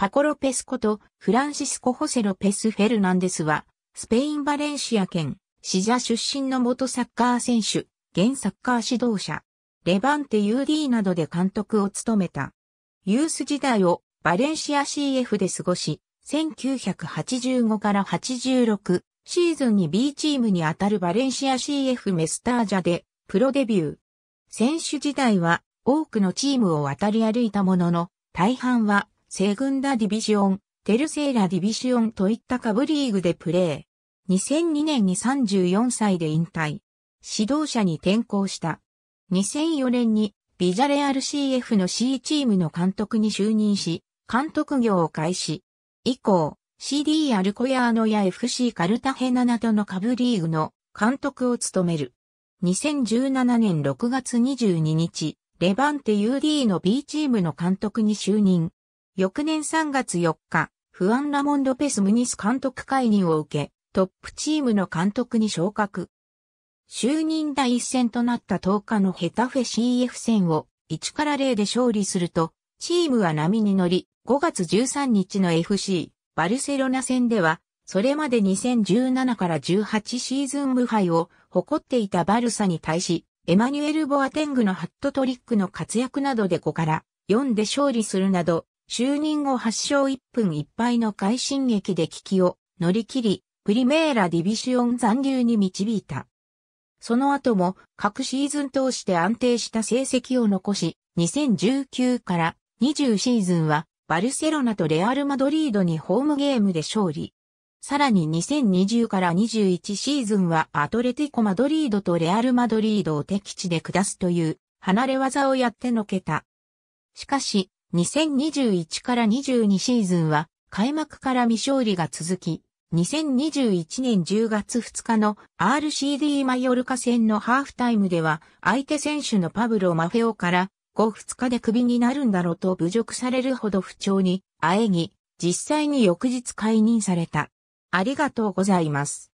パコ・ロペスことフランシスコ・ホセ・ロペス・フェルナンデスは、スペイン・バレンシア県、シジャ出身の元サッカー選手、現サッカー指導者、レバンテ UD などで監督を務めた。ユース時代をバレンシア CF で過ごし、1985から86シーズンに B チームにあたるバレンシア CF メスタージャでプロデビュー。選手時代は多くのチームを渡り歩いたものの、大半はセグンダディビジオン、テルセーラディビジオンといった下部リーグでプレー。2002年に34歳で引退。指導者に転向した。2004年にビジャレアル CF の C チームの監督に就任し、監督業を開始。以降、CD アルコヤーノや FC カルタヘナなどの下部リーグの監督を務める。2017年6月22日、レバンテ UD の B チームの監督に就任。翌年3月4日、フアン・ラモン・ロペス・ムニス監督解任を受け、トップチームの監督に昇格。就任第一戦となった10日のヘタフェ CF 戦を1から0で勝利すると、チームは波に乗り、5月13日の FC バルセロナ戦では、それまで2017から18シーズン無敗を誇っていたバルサに対し、エマニュエル・ボアテングのハットトリックの活躍などで5から4で勝利するなど、就任後8勝1分1敗の快進撃で危機を乗り切り、プリメーラディビシオン残留に導いた。その後も各シーズン通して安定した成績を残し、2019から20シーズンはバルセロナとレアル・マドリードにホームゲームで勝利。さらに2020から21シーズンはアトレティコ・マドリードとレアル・マドリードを敵地で下すという離れ技をやってのけた。しかし、2021から22シーズンは開幕から未勝利が続き、2021年10月2日の RCD マヨルカ戦のハーフタイムでは相手選手のパブロ・マフェオから5日でクビになるんだろうと侮辱されるほど不調にあえぎ、実際に翌日解任された。ありがとうございます。